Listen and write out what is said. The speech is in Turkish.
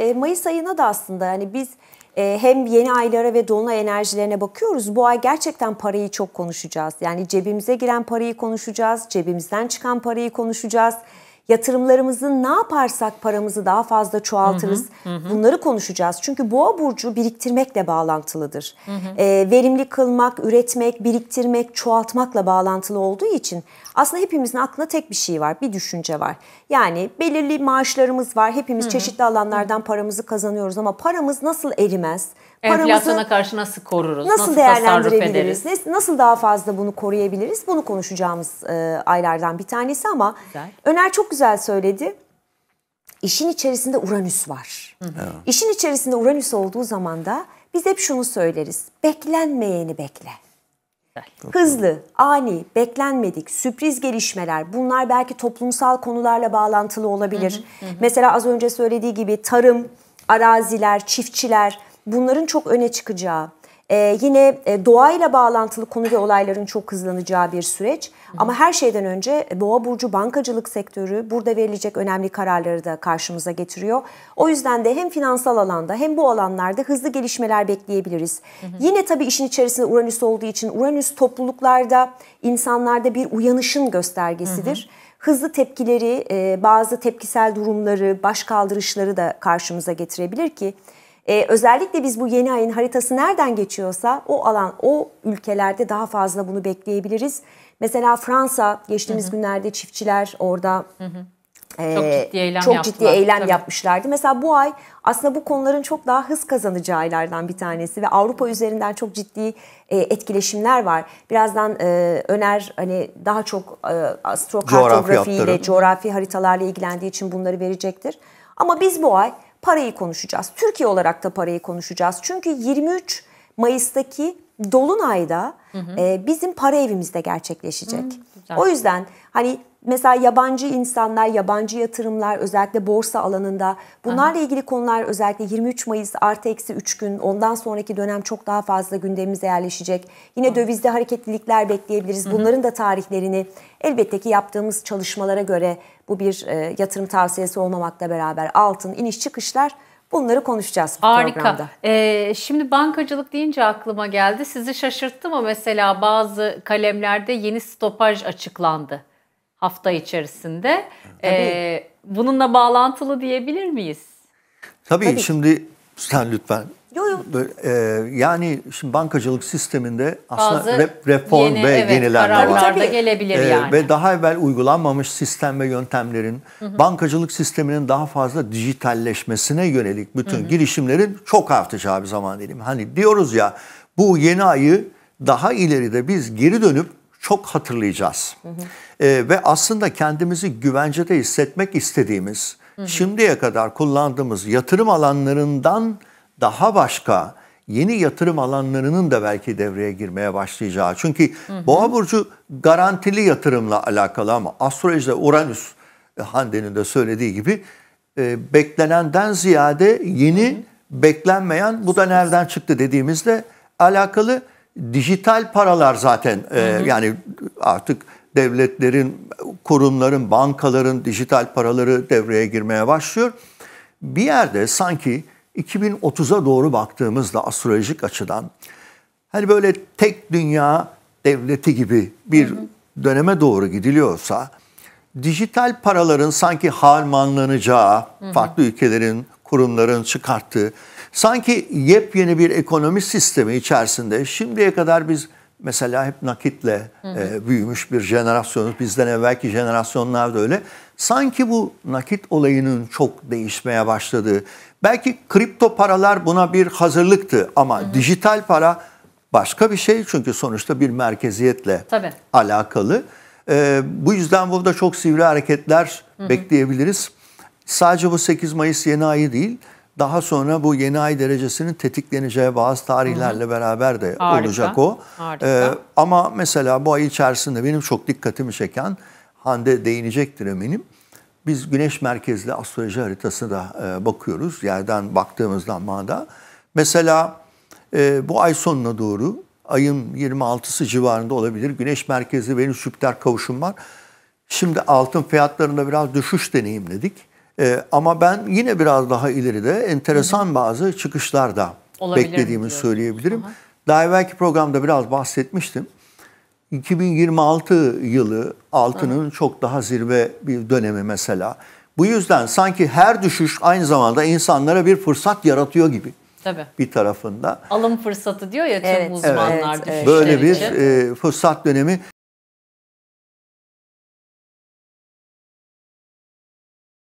e, Mayıs ayına da aslında yani biz e, hem yeni aylara ve dolunay enerjilerine bakıyoruz. Bu ay gerçekten parayı çok konuşacağız. Yani cebimize giren parayı konuşacağız, cebimizden çıkan parayı konuşacağız yatırımlarımızı ne yaparsak paramızı daha fazla çoğaltırız. Hı hı, hı. Bunları konuşacağız. Çünkü boğa burcu biriktirmekle bağlantılıdır. Hı hı. E, verimli kılmak, üretmek, biriktirmek, çoğaltmakla bağlantılı olduğu için aslında hepimizin aklında tek bir şey var, bir düşünce var. Yani belirli maaşlarımız var. Hepimiz hı hı. çeşitli alanlardan paramızı kazanıyoruz ama paramız nasıl erimez? Paramızı Enflasyona karşı nasıl koruruz? Nasıl, nasıl değerlendirebiliriz? Nasıl daha fazla bunu koruyabiliriz? Bunu konuşacağımız e, aylardan bir tanesi ama güzel. Öner çok güzel güzel söyledi. İşin içerisinde Uranüs var. Hı İşin içerisinde Uranüs olduğu zaman da biz hep şunu söyleriz. Beklenmeyeni bekle. Hızlı, ani, beklenmedik, sürpriz gelişmeler bunlar belki toplumsal konularla bağlantılı olabilir. Hı hı hı. Mesela az önce söylediği gibi tarım, araziler, çiftçiler bunların çok öne çıkacağı ee, yine e, doğayla bağlantılı konu ve olayların çok hızlanacağı bir süreç. Ama her şeyden önce e, Boğa Burcu bankacılık sektörü burada verilecek önemli kararları da karşımıza getiriyor. O yüzden de hem finansal alanda hem bu alanlarda hızlı gelişmeler bekleyebiliriz. Hı hı. Yine tabii işin içerisinde Uranüs olduğu için Uranüs topluluklarda, insanlarda bir uyanışın göstergesidir. Hı hı hızlı tepkileri, e, bazı tepkisel durumları, baş kaldırışları da karşımıza getirebilir ki ee, özellikle biz bu yeni ayın haritası nereden geçiyorsa o alan, o ülkelerde daha fazla bunu bekleyebiliriz. Mesela Fransa geçtiğimiz hı hı. günlerde çiftçiler orada... Hı hı. Ee, çok ciddi eylem, çok ciddi eylem Tabii. yapmışlardı. Mesela bu ay aslında bu konuların çok daha hız kazanacağı aylardan bir tanesi ve Avrupa üzerinden çok ciddi e, etkileşimler var. Birazdan e, Öner hani daha çok e, astrokartografiyle, coğrafi, coğrafi haritalarla ilgilendiği için bunları verecektir. Ama biz bu ay parayı konuşacağız. Türkiye olarak da parayı konuşacağız. Çünkü 23 Mayıs'taki Dolunay'da hı hı. E, bizim para evimizde gerçekleşecek. Hı, o yüzden hani Mesela yabancı insanlar, yabancı yatırımlar özellikle borsa alanında bunlarla Aha. ilgili konular özellikle 23 Mayıs artı eksi 3 gün ondan sonraki dönem çok daha fazla gündemimize yerleşecek. Yine Aha. dövizde hareketlilikler bekleyebiliriz. Bunların da tarihlerini elbette ki yaptığımız çalışmalara göre bu bir e, yatırım tavsiyesi olmamakla beraber altın iniş çıkışlar Bunları konuşacağız bu Harika. programda. Ee, şimdi bankacılık deyince aklıma geldi. Sizi şaşırttı mı mesela bazı kalemlerde yeni stopaj açıklandı? hafta içerisinde. Tabii. Ee, bununla bağlantılı diyebilir miyiz? Tabii, Tabii. şimdi sen lütfen. Yo, yo. Böyle, e, yani şimdi bankacılık sisteminde aslında Bazı rep, reform yeni, ve evet, yenilenme var. Tabii. gelebilir e, yani. Ve daha evvel uygulanmamış sistem ve yöntemlerin, hı hı. bankacılık sisteminin daha fazla dijitalleşmesine yönelik bütün hı hı. girişimlerin çok artacağı bir zaman diyelim. Hani diyoruz ya bu yeni ayı daha ileride biz geri dönüp çok hatırlayacağız. Hı hı. E, ee, ve aslında kendimizi güvencede hissetmek istediğimiz, hı hı. şimdiye kadar kullandığımız yatırım alanlarından daha başka yeni yatırım alanlarının da belki devreye girmeye başlayacağı. Çünkü hı hı. Boğa burcu garantili yatırımla alakalı ama astrolojide Uranüs e, Hande'nin de söylediği gibi e, beklenenden ziyade yeni hı hı. beklenmeyen bu da nereden çıktı dediğimizde alakalı dijital paralar zaten e, yani artık devletlerin, kurumların, bankaların dijital paraları devreye girmeye başlıyor. Bir yerde sanki 2030'a doğru baktığımızda astrolojik açıdan hani böyle tek dünya devleti gibi bir hı hı. döneme doğru gidiliyorsa dijital paraların sanki harmanlanacağı, hı hı. farklı ülkelerin kurumların çıkarttığı sanki yepyeni bir ekonomi sistemi içerisinde şimdiye kadar biz mesela hep nakitle E, büyümüş bir jenerasyonuz. Bizden evvelki jenerasyonlar da öyle. Sanki bu nakit olayının çok değişmeye başladığı. Belki kripto paralar buna bir hazırlıktı ama hı hı. dijital para başka bir şey. Çünkü sonuçta bir merkeziyetle Tabii. alakalı. E, bu yüzden burada çok sivri hareketler hı hı. bekleyebiliriz. Sadece bu 8 Mayıs yeni ayı değil, daha sonra bu yeni ay derecesinin tetikleneceği bazı tarihlerle beraber de Harika. olacak o. Ee, ama mesela bu ay içerisinde benim çok dikkatimi çeken, Hande değinecektir eminim. Biz güneş merkezli astroloji haritasına da e, bakıyoruz. Yerden baktığımızdan mada. Mesela e, bu ay sonuna doğru ayın 26'sı civarında olabilir. Güneş merkezli Venüs Jüpiter kavuşum var. Şimdi altın fiyatlarında biraz düşüş deneyimledik. E, ama ben yine biraz daha ileride enteresan Hı-hı. bazı çıkışlar da Olabilir beklediğimi diyorum. söyleyebilirim. Aha. Daha evvelki programda biraz bahsetmiştim. 2026 yılı altının Aha. çok daha zirve bir dönemi mesela. Bu yüzden sanki her düşüş aynı zamanda insanlara bir fırsat yaratıyor gibi. Tabii. Bir tarafında. Alım fırsatı diyor ya tüm evet, uzmanlar. Evet, evet. Böyle bir e, fırsat dönemi.